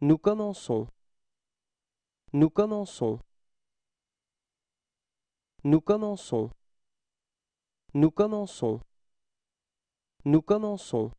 Nous commençons. Nous commençons. Nous commençons. Nous commençons. Nous commençons.